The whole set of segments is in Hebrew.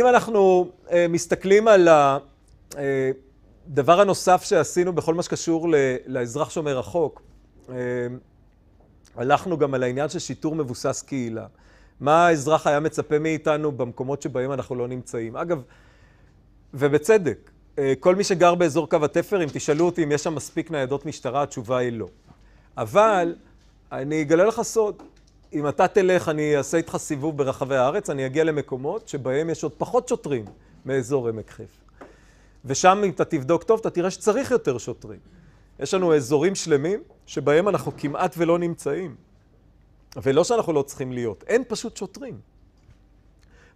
אם אנחנו uh, מסתכלים על הדבר אה, הנוסף שעשינו בכל מה שקשור ל- לאזרח שומר החוק, uh, הלכנו גם על העניין של שיטור מבוסס קהילה. מה האזרח היה מצפה מאיתנו במקומות שבהם אנחנו לא נמצאים. אגב, ובצדק, כל מי שגר באזור קו התפר, אם תשאלו אותי אם יש שם מספיק ניידות משטרה, התשובה היא לא. אבל אני אגלה לך סוד, אם אתה תלך, אני אעשה איתך סיבוב ברחבי הארץ, אני אגיע למקומות שבהם יש עוד פחות שוטרים מאזור עמק חפר. ושם, אם אתה תבדוק טוב, אתה תראה שצריך יותר שוטרים. יש לנו אזורים שלמים שבהם אנחנו כמעט ולא נמצאים. ולא שאנחנו לא צריכים להיות, אין פשוט שוטרים.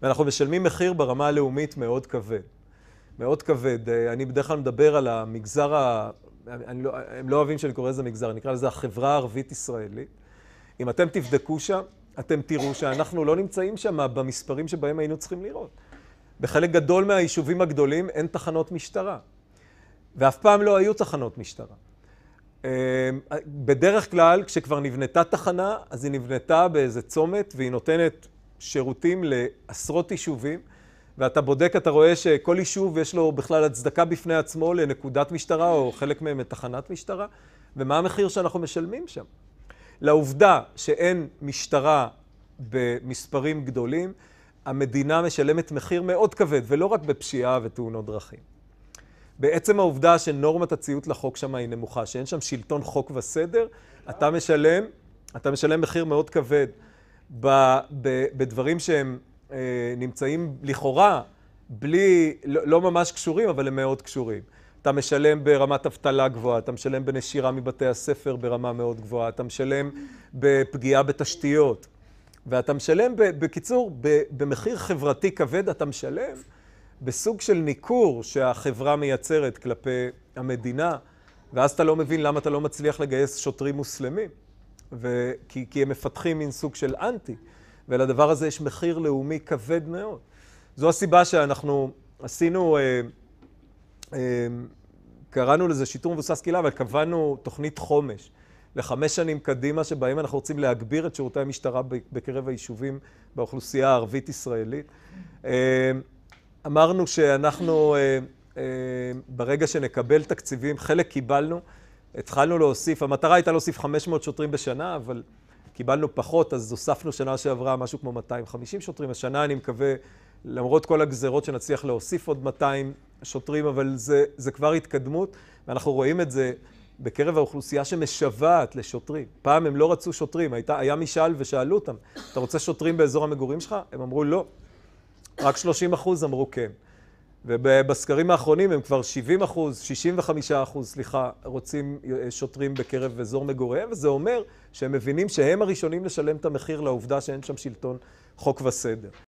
ואנחנו משלמים מחיר ברמה הלאומית מאוד כבד. מאוד כבד. אה, אני בדרך כלל מדבר על המגזר ה... אני לא, הם לא אוהבים שאני קורא לזה מגזר, אני אקרא לזה החברה הערבית-ישראלית. אם אתם תבדקו שם, אתם תראו שאנחנו לא נמצאים שם במספרים שבהם היינו צריכים לראות. בחלק גדול מהיישובים הגדולים אין תחנות משטרה, ואף פעם לא היו תחנות משטרה. אמ, בדרך כלל, כשכבר נבנתה תחנה, אז היא נבנתה באיזה צומת, והיא נותנת שירותים לעשרות יישובים, ואתה בודק, אתה רואה שכל יישוב יש לו בכלל הצדקה בפני עצמו לנקודת משטרה, או חלק מהם לתחנת משטרה, ומה המחיר שאנחנו משלמים שם. לעובדה שאין משטרה במספרים גדולים, המדינה משלמת מחיר מאוד כבד, ולא רק בפשיעה ותאונות דרכים. בעצם העובדה שנורמת הציות לחוק שם היא נמוכה, שאין שם שלטון חוק וסדר, אתה משלם, אתה משלם מחיר מאוד כבד ב, ב, בדברים שהם אה, נמצאים לכאורה בלי, לא, לא ממש קשורים, אבל הם מאוד קשורים. אתה משלם ברמת אבטלה גבוהה, אתה משלם בנשירה מבתי הספר ברמה מאוד גבוהה, אתה משלם בפגיעה בתשתיות, ואתה משלם, בקיצור, במחיר חברתי כבד אתה משלם בסוג של ניכור שהחברה מייצרת כלפי המדינה, ואז אתה לא מבין למה אתה לא מצליח לגייס שוטרים מוסלמים, ו... כי, כי הם מפתחים מין סוג של אנטי, ולדבר הזה יש מחיר לאומי כבד מאוד. זו הסיבה שאנחנו עשינו... אה, אמ, קראנו לזה שיטור מבוסס קהילה, אבל קבענו תוכנית חומש לחמש שנים קדימה, שבהם אנחנו רוצים להגביר את שירותי המשטרה בקרב היישובים באוכלוסייה הערבית-ישראלית. אמ, אמרנו שאנחנו, אה, אה, ברגע שנקבל תקציבים, חלק קיבלנו, התחלנו להוסיף, המטרה הייתה להוסיף 500 שוטרים בשנה, אבל קיבלנו פחות, אז הוספנו שנה שעברה משהו כמו 250 שוטרים. השנה אני מקווה למרות כל הגזרות שנצליח להוסיף עוד 200 שוטרים, אבל זה, זה כבר התקדמות, ואנחנו רואים את זה בקרב האוכלוסייה שמשוועת לשוטרים. פעם הם לא רצו שוטרים, היית, היה משאל ושאלו אותם, אתה רוצה שוטרים באזור המגורים שלך? הם אמרו לא. רק 30 אחוז אמרו כן. ובסקרים האחרונים הם כבר 70 אחוז, 65 אחוז, סליחה, רוצים אה, שוטרים בקרב אזור מגוריהם, וזה אומר שהם מבינים שהם הראשונים לשלם את המחיר לעובדה שאין שם שלטון חוק וסדר.